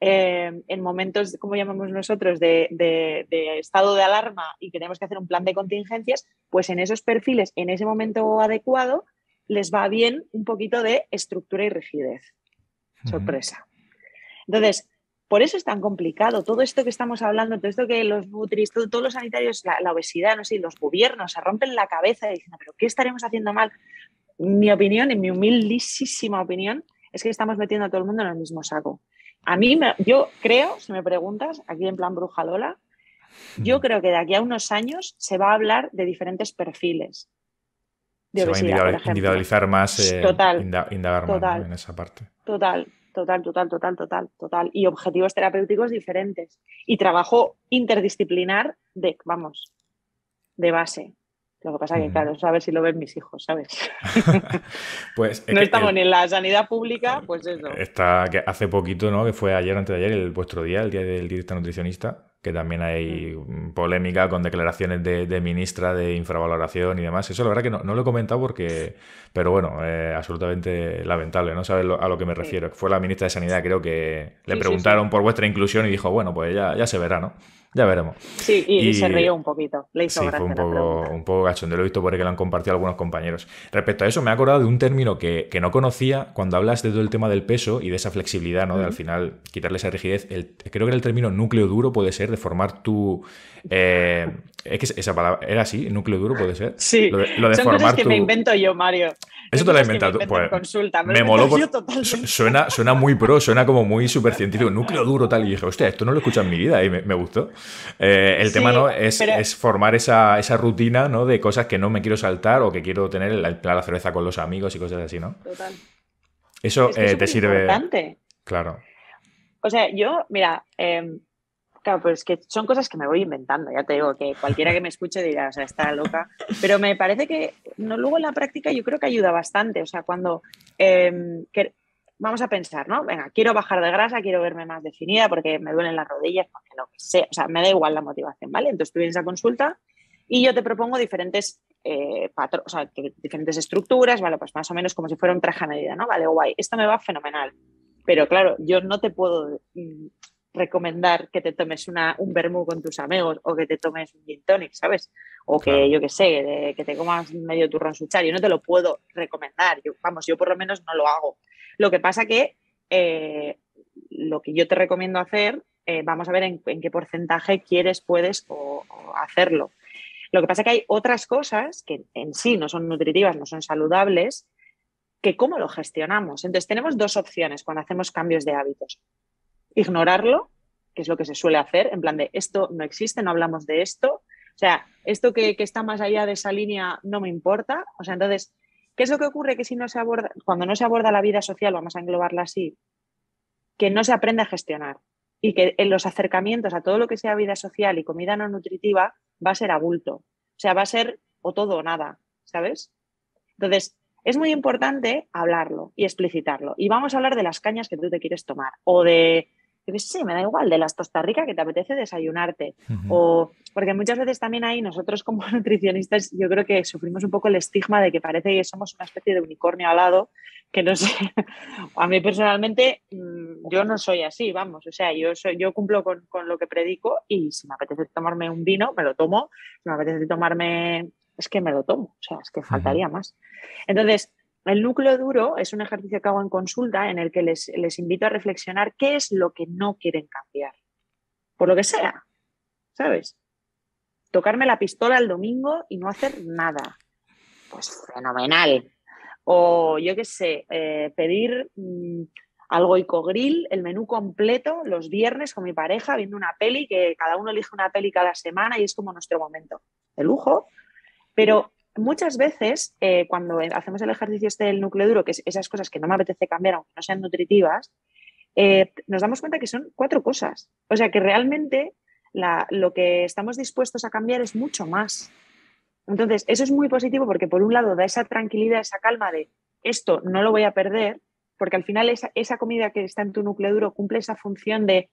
eh, en momentos, como llamamos nosotros, de, de, estado de alarma y tenemos que hacer un plan de contingencias, pues en esos perfiles, en ese momento adecuado, les va bien un poquito de estructura y rigidez sorpresa. Entonces, por eso es tan complicado todo esto que estamos hablando, todo esto que los nutris, todos los sanitarios, la, obesidad, no sé, los gobiernos se rompen la cabeza diciendo, pero ¿qué estaremos haciendo mal? Mi opinión, en mi humildísima opinión, es que estamos metiendo a todo el mundo en el mismo saco. A mí, yo creo, si me preguntas, aquí en plan Brujalola, yo creo que de aquí a unos años se va a hablar de diferentes perfiles. De individualizar, más, eh, indagar más en esa parte. Total, total, total, total, total, total. Y objetivos terapéuticos diferentes. Y trabajo interdisciplinar de, vamos, de base. Lo que pasa que, claro, a ver si lo ven mis hijos, ¿sabes? pues no estamos ni en la sanidad pública, pues eso. Está, que hace poquito, ¿no? Que fue ayer, antes de ayer, el vuestro día, el día del directo nutricionista, que también hay polémica con declaraciones de, ministra de infravaloración y demás. Eso la verdad que no, lo he comentado porque, pero bueno, eh, absolutamente lamentable, ¿no? Sabes a lo que me refiero. Fue la ministra de Sanidad, creo que le preguntaron por vuestra inclusión y dijo, bueno, pues ya, ya se verá, ¿no? Ya veremos. Sí, y, se rió un poquito. Le hizo sí, fue un poco, un poco Lo he visto que lo han compartido algunos compañeros. Respecto a eso, me he acordado de un término que, no conocía cuando hablas de todo el tema del peso y de esa flexibilidad, ¿no? De al final quitarle esa rigidez. creo que era el término núcleo duro, puede ser, de formar tu. Eh, es que esa palabra era así, núcleo duro puede ser. Sí, lo de, son cosas que me invento yo, Mario. Eso te lo he inventado. Pues, me pues, moló. Suena, suena muy pro, suena como muy súper científico, núcleo duro tal. Y dije, hostia, esto no lo escuchas en mi vida y me, gustó. Eh, el tema ¿no? es, formar esa, rutina ¿no? de cosas que no me quiero saltar o que quiero tener la cerveza con los amigos y cosas así, ¿no? Total. Eso eh, te sirve. Importante. Claro. O sea, yo, mira, em, Claro, pero es que son cosas que me voy inventando, ya te digo, que cualquiera que me escuche dirá, o sea, está loca. Pero me parece que no, luego en la práctica yo creo que ayuda bastante. O sea, cuando em, vamos a pensar, ¿no? Venga, quiero bajar de grasa, quiero verme más definida porque me duelen las rodillas, porque lo que sea. O sea, me da igual la motivación, ¿vale? Entonces tú vienes a consulta y yo te propongo diferentes eh, o sea, diferentes estructuras, vale, pues más o menos como si fuera un traje a medida, ¿no? Vale, guay, esto me va fenomenal. Pero claro, yo no te puedo mm, recomendar que te tomes un vermú con tus amigos o que te tomes un gin tonic, ¿sabes? O que yo qué sé, que te comas medio turrón suchar. Yo no te lo puedo recomendar. vamos, yo por lo menos no lo hago. Lo que pasa que eh, lo que yo te recomiendo hacer, eh, vamos a ver en, qué porcentaje quieres, puedes o hacerlo. Lo que pasa que hay otras cosas que en sí no son nutritivas, no son saludables, que cómo lo gestionamos. Entonces tenemos dos opciones cuando hacemos cambios de hábitos ignorarlo, que es lo que se suele hacer, en plan de esto no existe, no hablamos de esto, o sea, esto que, está más allá de esa línea no me importa, o sea, entonces, ¿qué es lo que ocurre que si no se aborda, cuando no se aborda la vida social, vamos a englobarla así, que no se aprende a gestionar y que en los acercamientos a todo lo que sea vida social y comida no nutritiva va a ser abulto, o sea, va a ser o todo o nada, ¿sabes? Entonces, es muy importante hablarlo y explicitarlo. Y vamos a hablar de las cañas que tú te quieres tomar o de yo me da igual, de las Costa Rica que te apetece desayunarte. O porque muchas veces también ahí nosotros como nutricionistas yo creo que sufrimos un poco el estigma de que parece que somos una especie de unicornio alado, que no sé, a mí personalmente mm, yo no soy así, vamos, o sea, yo, soy, yo cumplo con, lo que predico y si me apetece tomarme un vino, me lo tomo, si me apetece tomarme es que me lo tomo, o sea, es que faltaría más. Entonces, el núcleo duro es un ejercicio que hago en consulta en el que les, invito a reflexionar qué es lo que no quieren cambiar, por lo que sea, ¿sabes? Tocarme la pistola el domingo y no hacer nada. Pues fenomenal. O yo qué sé, eh, pedir mm, algo y grill el menú completo los viernes con mi pareja viendo una peli, que cada uno elige una peli cada semana y es como nuestro momento. De lujo. Pero muchas veces eh, cuando hacemos el ejercicio este del núcleo duro, que es esas cosas que no me apetece cambiar aunque no sean nutritivas, eh, nos damos cuenta que son cuatro cosas. O sea que realmente lo que estamos dispuestos a cambiar es mucho más. Entonces, eso es muy positivo porque por un lado da esa tranquilidad, esa calma de esto no lo voy a perder, porque al final esa, esa comida que está en tu núcleo duro cumple esa función de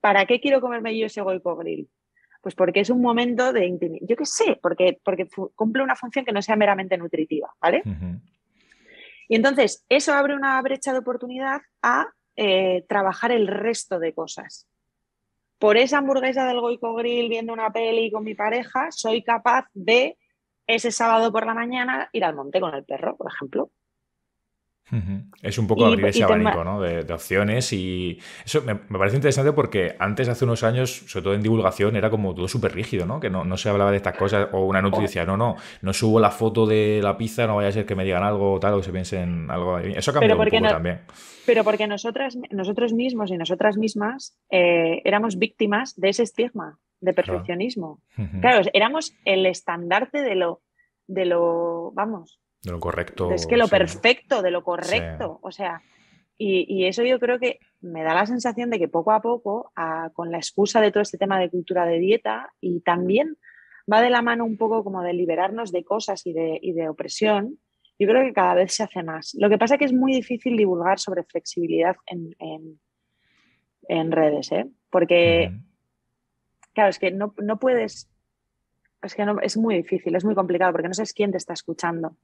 ¿para qué quiero comerme yo ese goico grill? Pues porque es un momento de intimidad. Yo qué sé, porque, porque cumple una función que no sea meramente nutritiva, ¿vale? Y entonces, eso abre una brecha de oportunidad a eh, trabajar el resto de cosas. Por esa hamburguesa del Goico Grill viendo una peli con mi pareja, soy capaz de ese sábado por la mañana ir al monte con el perro, por ejemplo. Es un poco abrir ese abanico ¿no? de, opciones y eso me, parece interesante porque antes, hace unos años, sobre todo en divulgación, era como todo súper rígido, ¿no? que no, se hablaba de estas cosas o una noticia, no, no, no subo la foto de la pizza, no vaya a ser que me digan algo o tal o que se piensen algo. Eso cambió también. Pero porque nosotras, nosotros mismos y nosotras mismas eh, éramos víctimas de ese estigma de perfeccionismo. Claro, éramos el estandarte de lo, de lo, vamos, de lo correcto. Es que lo perfecto, de lo correcto. O sea, y, eso yo creo que me da la sensación de que poco a poco, con la excusa de todo este tema de cultura de dieta, y también va de la mano un poco como de liberarnos de cosas y de, y de opresión, yo creo que cada vez se hace más. Lo que pasa es que es muy difícil divulgar sobre flexibilidad en, redes, ¿eh? porque, claro, es que no, no puedes, es que no, es muy difícil, es muy complicado, porque no sabes quién te está escuchando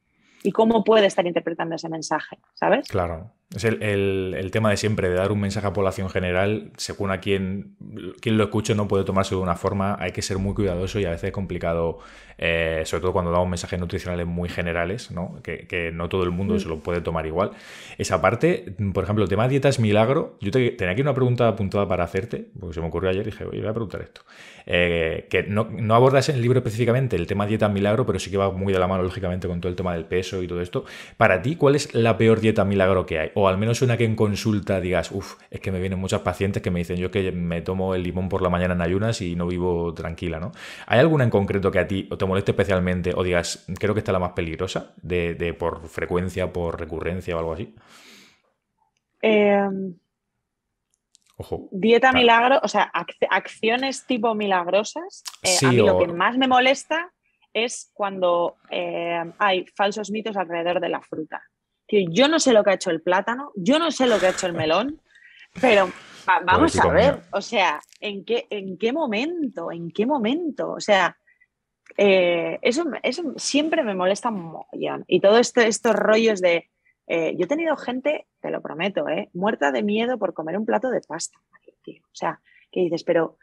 y cómo puede estar interpretando ese mensaje, ¿sabes? Claro, es el, tema de siempre, de dar un mensaje a población general, según a quien, quien lo escuche no puede tomarse de una forma, hay que ser muy cuidadoso y a veces es complicado, eh, sobre todo cuando damos mensajes nutricionales muy generales, ¿no? Que, no todo el mundo mm. se lo puede tomar igual. Esa parte, por ejemplo, el tema de dietas milagro, yo tenía aquí una pregunta apuntada para hacerte, porque se me ocurrió ayer y dije, voy a preguntar esto. Eh, que no, abordas en el libro específicamente el tema dieta milagro, pero sí que va muy de la mano, lógicamente, con todo el tema del peso y todo esto. Para ti, ¿cuál es la peor dieta milagro que hay? o al menos una que en consulta digas, uff, es que me vienen muchas pacientes que me dicen yo que me tomo el limón por la mañana en ayunas y no vivo tranquila, ¿no? ¿Hay alguna en concreto que a ti te moleste especialmente o digas, creo que está la más peligrosa de, por frecuencia, por recurrencia o algo así? Em, dieta milagro, o sea, acciones tipo milagrosas. Eh, a mí lo que más me molesta es cuando eh, hay falsos mitos alrededor de la fruta yo no sé lo que ha hecho el plátano, yo no sé lo que ha hecho el melón, pero vamos a ver, o sea, ¿en qué, ¿en qué momento? ¿En qué momento? O sea, eh, eso, siempre me molesta un Y todos estos rollos de... Eh, yo he tenido gente, te lo prometo, eh, muerta de miedo por comer un plato de pasta. O sea, que dices, pero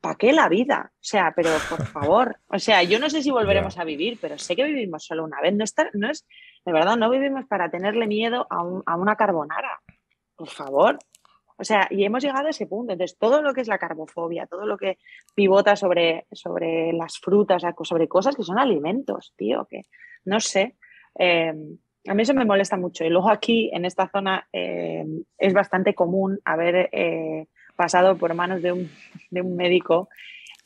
¿para qué la vida? O sea, pero por favor, o sea, yo no sé si volveremos a vivir, pero sé que vivimos solo una vez. no, es, de verdad, no vivimos para tenerle miedo a, una carbonara. Por favor. O sea, y hemos llegado a ese punto. Entonces, todo lo que es la carbofobia, todo lo que pivota sobre, sobre las frutas, sobre cosas que son alimentos, tío, que no sé. Em, a mí eso me molesta mucho. Y luego aquí, en esta zona, em, es bastante común haber eh, pasado por manos de un, médico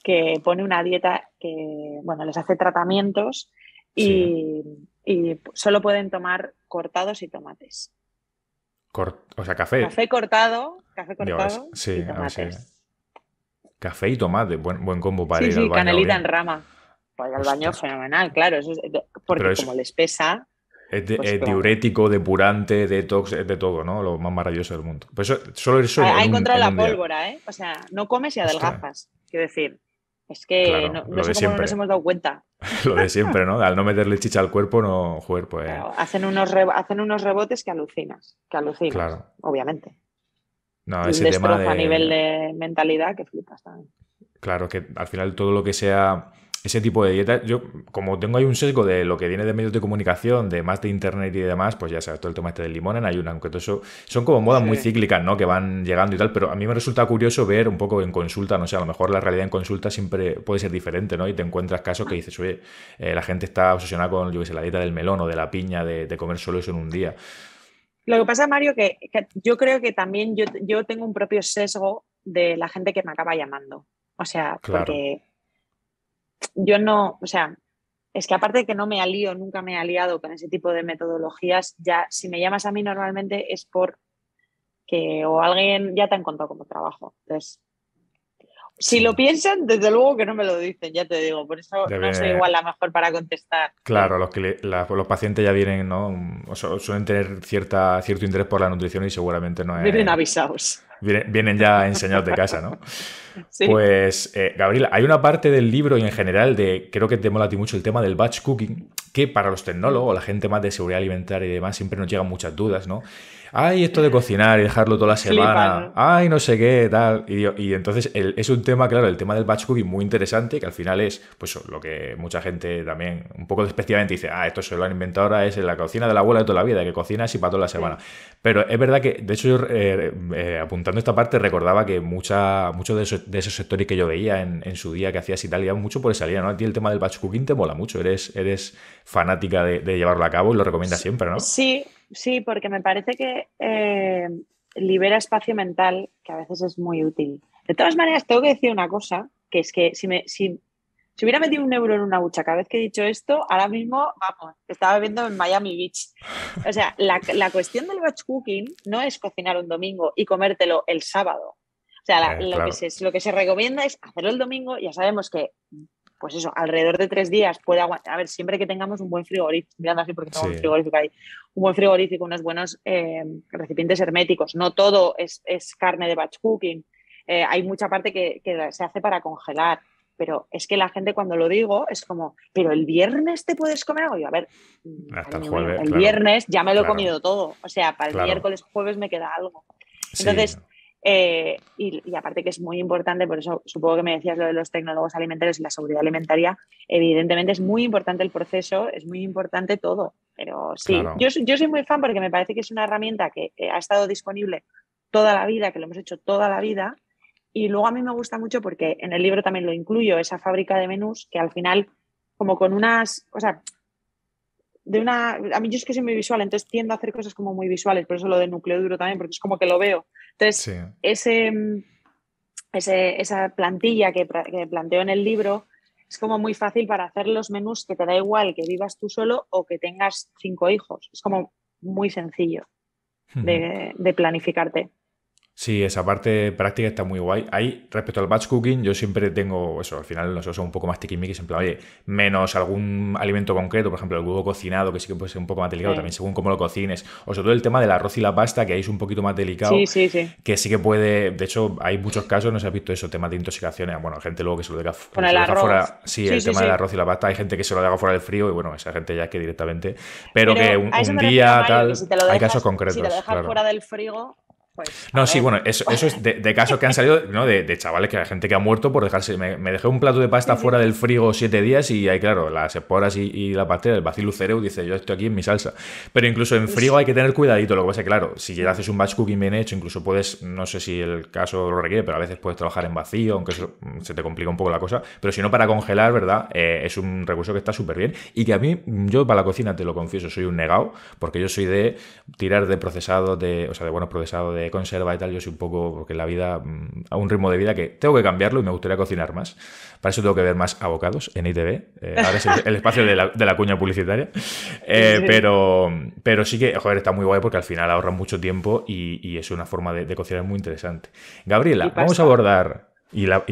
que pone una dieta que, bueno, les hace tratamientos y, y solo pueden tomar cortados y tomates. o sea, café. Café cortado, café sí, y tomates. Café y tomate, buen, buen combo para ir al baño. canelita en rama. Para ir al baño fenomenal, claro. porque como les pesa... Es, pues diurético, depurante, detox, es de todo, ¿no? Lo más maravilloso del mundo. Pues eso, solo eso... Hay contra la pólvora, ¿eh? O sea, no comes y adelgazas. Quiero decir, es que no, no nos hemos dado cuenta. Lo de siempre, ¿no? Al no meterle chicha al cuerpo, no cuerpo. Pues, hacen, unos hacen unos rebotes que alucinas, que alucinas, claro. obviamente. No, tema a nivel de mentalidad que flipas también. Claro, que al final todo lo que sea ese tipo de dieta, Yo, como tengo ahí un sesgo de lo que viene de medios de comunicación, de más de internet y demás, pues ya sabes, todo el tema este del limón en ayunas, aunque todo eso son como modas muy cíclicas, ¿no? Que van llegando y tal, pero a mí me resulta curioso ver un poco en consulta, no sé, a lo mejor la realidad en consulta siempre puede ser diferente, ¿no? Y te encuentras casos que dices, oye, eh, la gente está obsesionada con, yo sé, la dieta del melón o de la piña, de, comer solo eso en un día. Lo que pasa, Mario, que, yo creo que también yo, tengo un propio sesgo de la gente que me acaba llamando. O sea, porque yo no, o sea, es que aparte de que no me alío, nunca me he aliado con ese tipo de metodologías, ya si me llamas a mí normalmente es por que o alguien ya te ha contado como trabajo. Entonces, si lo piensan, desde luego que no me lo dicen, ya te digo, por eso no soy igual la mejor para contestar. Claro, los, que los pacientes ya vienen, ¿no? suelen tener cierta, cierto interés por la nutrición y seguramente no es... Vienen avisados. Vienen, ya enseñados de casa, ¿no? sí. Pues, eh, Gabriela, hay una parte del libro y en general de, creo que te mola a ti mucho el tema del batch cooking, que para los tecnólogos, la gente más de seguridad alimentaria y demás, siempre nos llegan muchas dudas, ¿no? ay, esto de cocinar y dejarlo toda la semana, ay, no sé qué, tal. Y, entonces es un tema, claro, el tema del batch cooking muy interesante, que al final es pues lo que mucha gente también, un poco despectivamente dice, ah, esto se lo han inventado ahora, es la cocina de la abuela de toda la vida, que cocinas y para toda la semana. Pero es verdad que, de hecho, yo eh, eh, apuntando esta parte recordaba que mucha, muchos de esos, sectores que yo veía en, su día que hacías y tal, mucho por esa línea, ¿no? A ti el tema del batch cooking te mola mucho, eres, eres fanática de, llevarlo a cabo y lo recomiendas siempre, ¿no? Sí, Sí, porque me parece que eh, libera espacio mental, que a veces es muy útil. De todas maneras, tengo que decir una cosa, que es que si me, si, si hubiera metido un euro en una hucha cada vez que he dicho esto, ahora mismo, vamos, estaba viendo en Miami Beach. O sea, la, cuestión del batch cooking no es cocinar un domingo y comértelo el sábado. O sea, eh, lo, que lo que se recomienda es hacerlo el domingo. Ya sabemos que pues eso, alrededor de tres días puede aguantar. A ver, siempre que tengamos un buen frigorífico, mirando así porque tengo un frigorífico ahí, un buen frigorífico, unos buenos eh, recipientes herméticos. No todo es, carne de batch cooking. Eh, hay mucha parte que, se hace para congelar. Pero es que la gente cuando lo digo es como, pero el viernes te puedes comer algo. a ver, mm, el, viernes ya me lo he comido todo. O sea, para el miércoles, jueves me queda algo. Entonces, eh, y, aparte que es muy importante, por eso supongo que me decías lo de los tecnólogos alimentarios y la seguridad alimentaria, evidentemente es muy importante el proceso, es muy importante todo, pero sí, yo, yo, soy muy fan porque me parece que es una herramienta que ha estado disponible toda la vida, que lo hemos hecho toda la vida, y luego a mí me gusta mucho porque en el libro también lo incluyo, esa fábrica de menús que al final, como con unas, o sea, de una, a mí yo es que soy muy visual, entonces tiendo a hacer cosas como muy visuales, por eso lo de núcleo duro también, porque es como que lo veo. Entonces, mm, ese, esa plantilla que, planteo en el libro es como muy fácil para hacer los menús que te da igual que vivas tú solo o que tengas cinco hijos. Es como muy sencillo hmm. de planificarte. Sí, esa parte práctica está muy guay. Ahí, respecto al batch cooking, yo siempre tengo eso. Al final, nosotros somos un poco más tiquimiquis, en plan, oye, menos algún alimento concreto, por ejemplo, el huevo cocinado, que sí que puede ser un poco más delicado también, según cómo lo cocines. O sobre todo el tema del arroz y la pasta, que ahí es un poquito más delicado. Sí, sí, sí. Que sí que puede. De hecho, hay muchos casos, no se ha visto eso, temas de intoxicaciones. Bueno, gente luego que se lo deja, fuera. Sí, el tema del arroz y la pasta. Hay gente que se lo deja fuera del frío y bueno, esa gente ya que directamente. Pero, que un, día, tal. hay casos concretos. Si te lo dejas fuera del frío... Pues, no, sí, bueno, eso, es de, casos que han salido, ¿no? De, chavales que la gente que ha muerto por dejarse. Me, dejé un plato de pasta fuera del frigo siete días y hay claro, las esporas y, la pastela, el bacillus cereus, dice, yo estoy aquí en mi salsa. Pero incluso en frigo hay que tener cuidadito. Lo que pasa es que, claro, si ya mm. haces un batch cooking bien hecho, incluso puedes, no sé si el caso lo requiere, pero a veces puedes trabajar en vacío, aunque mm, se te complica un poco la cosa. Pero si no, para congelar, ¿verdad? Eh, es un recurso que está súper bien y que a mí, mm, yo para la cocina, te lo confieso, soy un negado, porque yo soy de tirar de procesado de, o sea, de buenos procesados de conserva y tal, yo soy un poco, porque la vida, mm, a un ritmo de vida que tengo que cambiarlo y me gustaría cocinar más. Para eso tengo que ver más abocados en ITV. Eh, el, espacio de la, cuña publicitaria. Eh, pero, pero sí que, joder, está muy guay porque al final ahorra mucho tiempo y, es una forma de, cocinar muy interesante. Gabriela, vamos a abordar y, la,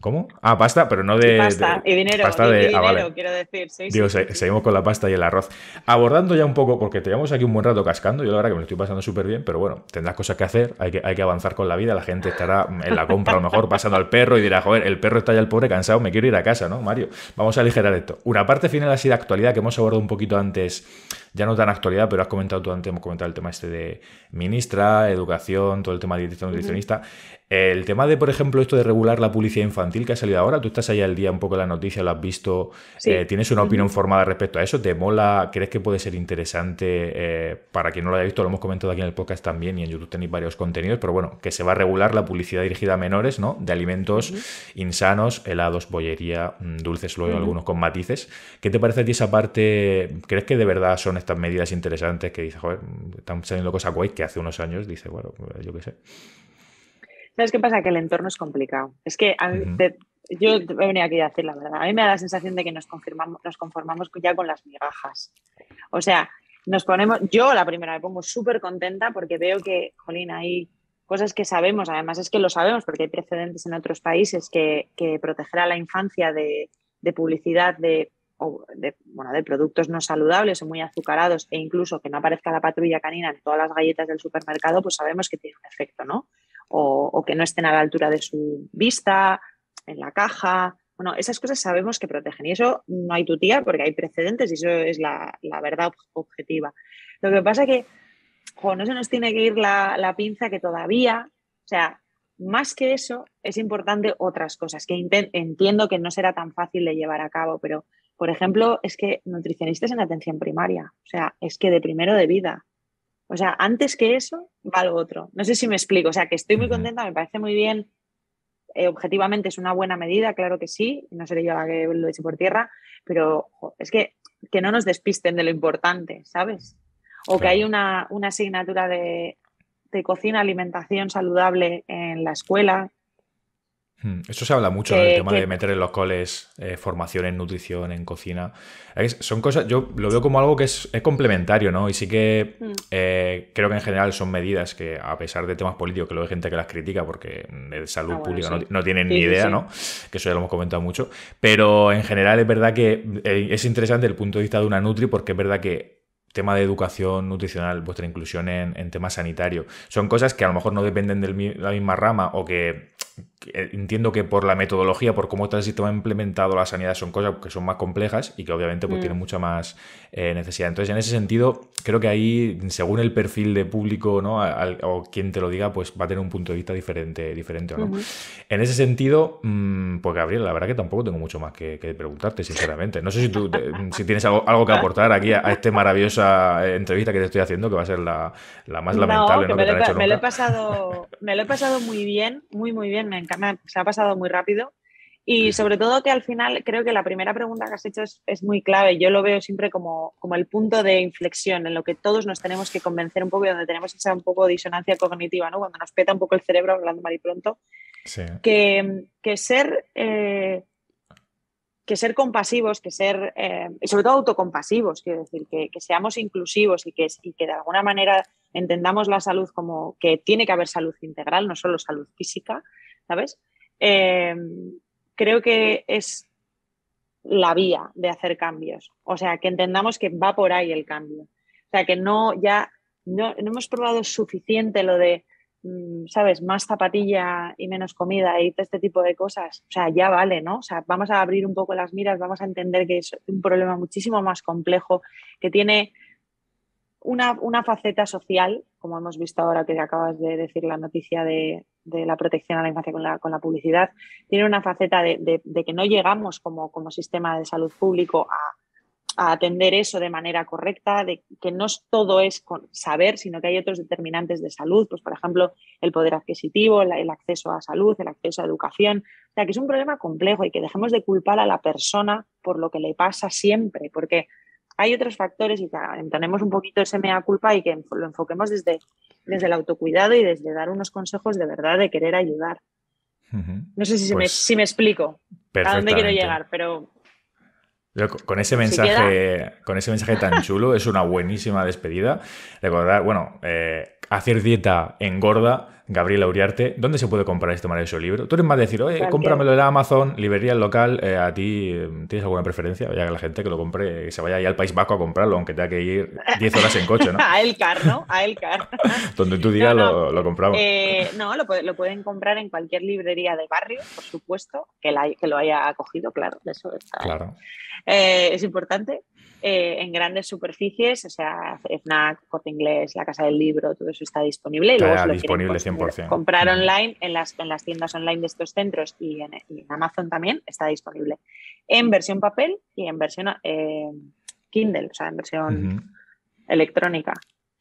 ¿Cómo? Ah, pasta, pero no de. pasta y dinero. Ah, dinero, quiero decir. Digo, seguimos con la pasta y el arroz. Abordando ya un poco, porque te llevamos aquí un buen rato cascando. Yo la verdad que me lo estoy pasando súper bien, pero bueno, tendrás cosas que hacer. Hay que, hay que avanzar con la vida. La gente estará en la compra, a lo mejor, pasando al perro y dirá, joder, el perro está ya el pobre cansado, me quiero ir a casa, ¿no, Mario? Vamos a aligerar esto. Una parte final así de actualidad que hemos abordado un poquito antes, ya no tan actualidad, pero has comentado tú antes, hemos comentado el tema este de ministra, educación, todo el tema de nutricionista. El tema de, por ejemplo, esto de regular la publicidad infantil que ha salido ahora, tú estás allá al día un poco de la noticia, lo has visto, eh, ¿tienes una opinión formada respecto a eso? ¿Te mola? ¿Crees que puede ser interesante? Eh, para quien no lo haya visto, lo hemos comentado aquí en el podcast también y en YouTube tenéis varios contenidos, pero bueno, que se va a regular la publicidad dirigida a menores, ¿no? De alimentos insanos, helados, bollería, mm, dulces, luego algunos con matices. ¿Qué te parece a esa parte? ¿Crees que de verdad son estas medidas interesantes que dices, joder, están saliendo cosas guay que hace unos años dice, bueno, yo qué sé? ¿Sabes qué pasa? Que el entorno es complicado. Es que yo venía aquí a decir la verdad. A mí me da la sensación de que nos, confirmamos, nos conformamos ya con las migajas. O sea, nos ponemos, yo la primera me pongo súper contenta porque veo que, jolín, hay cosas que sabemos, además es que lo sabemos porque hay precedentes en otros países que, proteger a la infancia de, publicidad de, de, de productos no saludables o muy azucarados e incluso que no aparezca la patrulla canina en todas las galletas del supermercado, pues sabemos que tiene un efecto, ¿no? o, que no estén a la altura de su vista, en la caja. Bueno, esas cosas sabemos que protegen y eso no hay tutía porque hay precedentes y eso es la, la verdad objetiva. Lo que pasa que jo, no se nos tiene que ir la, la pinza que todavía, o sea, más que eso, es importante otras cosas que entiendo que no será tan fácil de llevar a cabo, pero por ejemplo, es que nutricionistas en atención primaria, o sea, es que de primero de vida, o sea, antes que eso, va lo otro. No sé si me explico. O sea, que estoy muy contenta, me parece muy bien. Eh, objetivamente es una buena medida, claro que sí. No seré yo la que lo eche por tierra, pero es que, que no nos despisten de lo importante, ¿sabes? O que hay una, una asignatura de, de, cocina, alimentación saludable en la escuela, Hmm, esto se habla mucho, del tema de meter en los coles eh, formación en nutrición, en cocina. son cosas, yo lo veo como algo que es, complementario, ¿no? Y sí que hmm. eh, creo que en general son medidas que, a pesar de temas políticos, que luego hay gente que las critica porque mm, de salud ah, pública no, tienen ni idea, ¿no? Que eso ya lo hemos comentado mucho. Pero en general es verdad que eh, es interesante el punto de vista de una Nutri porque es verdad que tema de educación nutricional, vuestra inclusión en, en, tema sanitario. Son cosas que a lo mejor no dependen de la misma rama o que eh, entiendo que por la metodología, por cómo está el sistema implementado la sanidad, son cosas que son más complejas y que obviamente pues, mm. tienen mucha más eh, necesidad. Entonces, en ese sentido, creo que ahí, según el perfil de público ¿no? o quien te lo diga, pues va a tener un punto de vista diferente, diferente o no. En ese sentido, mm, pues Gabriel, la verdad que tampoco tengo mucho más que, preguntarte, sinceramente. No sé si tú si tienes algo, que aportar aquí a, esta maravillosa eh, entrevista que te estoy haciendo, que va a ser la, más lamentable no, Me, lo he, me, pasado, me lo he pasado muy bien, muy, muy bien, me se ha pasado muy rápido. Y sobre todo que al final creo que la primera pregunta que has hecho es, muy clave. Yo lo veo siempre como, el punto de inflexión en lo que todos nos tenemos que convencer un poco y donde tenemos esa un poco disonancia cognitiva, Cuando nos peta un poco el cerebro, hablando mal y pronto. Que, ser... Eh, que ser compasivos, que ser, eh, y sobre todo autocompasivos, quiero decir, que, seamos inclusivos y que, y que de alguna manera entendamos la salud como que tiene que haber salud integral, no solo salud física, ¿sabes? Eh, creo que es la vía de hacer cambios. O sea, que entendamos que va por ahí el cambio. O sea, que no ya no, hemos probado suficiente lo de, mm, ¿sabes? Más zapatilla y menos comida y todo este tipo de cosas. O sea, ya vale, ¿no? O sea, vamos a abrir un poco las miras, vamos a entender que es un problema muchísimo más complejo, que tiene una, una faceta social, como hemos visto ahora que acabas de decir la noticia de, de la protección a la infancia con la, publicidad, tiene una faceta de, que no llegamos como, sistema de salud público a, atender eso de manera correcta, de que no es todo es saber, sino que hay otros determinantes de salud, pues por ejemplo el poder adquisitivo, el, acceso a salud, el acceso a educación, o sea que es un problema complejo y que dejemos de culpar a la persona por lo que le pasa siempre, porque hay otros factores y que tenemos un poquito ese mea culpa y que lo enfoquemos desde, desde el autocuidado y desde dar unos consejos de verdad de querer ayudar. No sé pues si, me, explico a dónde quiero llegar, pero... con ese, mensaje, con ese mensaje tan chulo es una buenísima despedida. Recordar, bueno, eh, hacer dieta engorda, Gabriela Uriarte, ¿dónde se puede comprar este maravilloso libro? Tú eres más de decir, oye, cómpramelo en Amazon, librería local, eh, a ti, eh, ¿tienes alguna preferencia? Ya que la gente que lo compre, se vaya al País Vasco a comprarlo, aunque tenga que ir 10 horas en coche, ¿no? a Elcar, ¿no? A Elcar. Donde tú digas Lo, lo, compramos. Eh, no, lo, pueden comprar en cualquier librería de barrio, por supuesto, que, lo haya acogido, claro, de eso está. Claro. es importante. Eh, en grandes superficies, o sea, FNAC, Corte Inglés, la Casa del Libro, todo eso está disponible. Y disponible 100%. Eh, comprar online en las, en las tiendas online de estos centros y en, Amazon también está disponible. En versión papel y en versión eh, Kindle, o sea, en versión electrónica.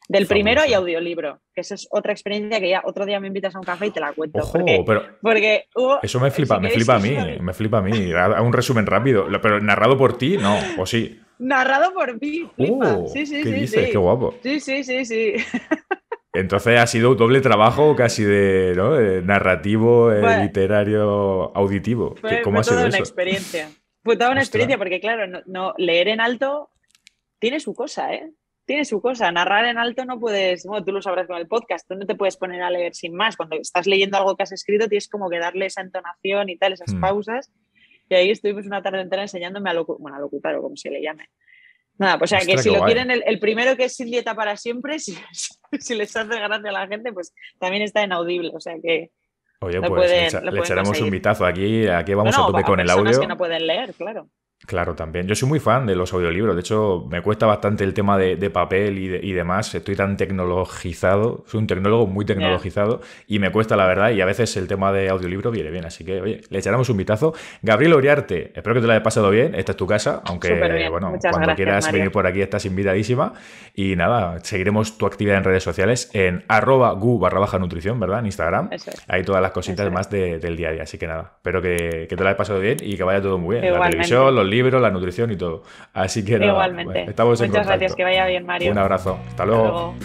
Del primero hay audiolibro, que eso es otra experiencia que ya otro día me invitas a un café y te la cuento. porque, porque eso me flipa, me flipa a mí, me flipa a mí. Un resumen rápido, pero narrado por ti, no, o sí narrado por mí. Oh, sí, sí, ¿qué Qué guapo. Sí, sí, sí, Entonces ha sido un doble trabajo casi de narrativo, eh, literario, auditivo. Fue, sido toda una experiencia. Fue toda una experiencia, porque claro, no, leer en alto tiene su cosa, ¿eh? Tiene su cosa. Narrar en alto no puedes, tú lo sabrás con el podcast, tú no te puedes poner a leer sin más. Cuando estás leyendo algo que has escrito, tienes como que darle esa entonación y tal, esas hmm. pausas. Que ahí estuvimos pues, una tarde entera enseñándome a, a locutar o como se le llame. Nada, pues o sea, que si lo quieren, el, primero que es sin dieta para siempre, si, si, les hace gracia a la gente, pues también está inaudible. O sea que. Oye, pues le, echaremos un vistazo aquí. Aquí vamos a tope con el audio. que no pueden leer, claro. Claro, también. Yo soy muy fan de los audiolibros. De hecho, me cuesta bastante el tema de, papel y, demás. Estoy tan tecnologizado. Soy un tecnólogo muy tecnologizado y me cuesta, la verdad. Y a veces el tema de audiolibro viene bien. Así que, oye, le echaremos un vistazo. Gabriel Oriarte, espero que te lo hayas pasado bien. Esta es tu casa, aunque, bueno, cuando quieras venir por aquí estás invitadísima. Y nada, seguiremos tu actividad en redes sociales en arroba gu barra baja nutrición, ¿verdad? En Instagram. Hay todas las cositas más del día a día. Así que nada, espero que, te lo hayas pasado bien y que vaya todo muy bien. La televisión, los libro, la nutrición y todo. Así que Igualmente. estamos Muchas en contacto. gracias, que vaya bien, Mario. Un abrazo. Hasta luego.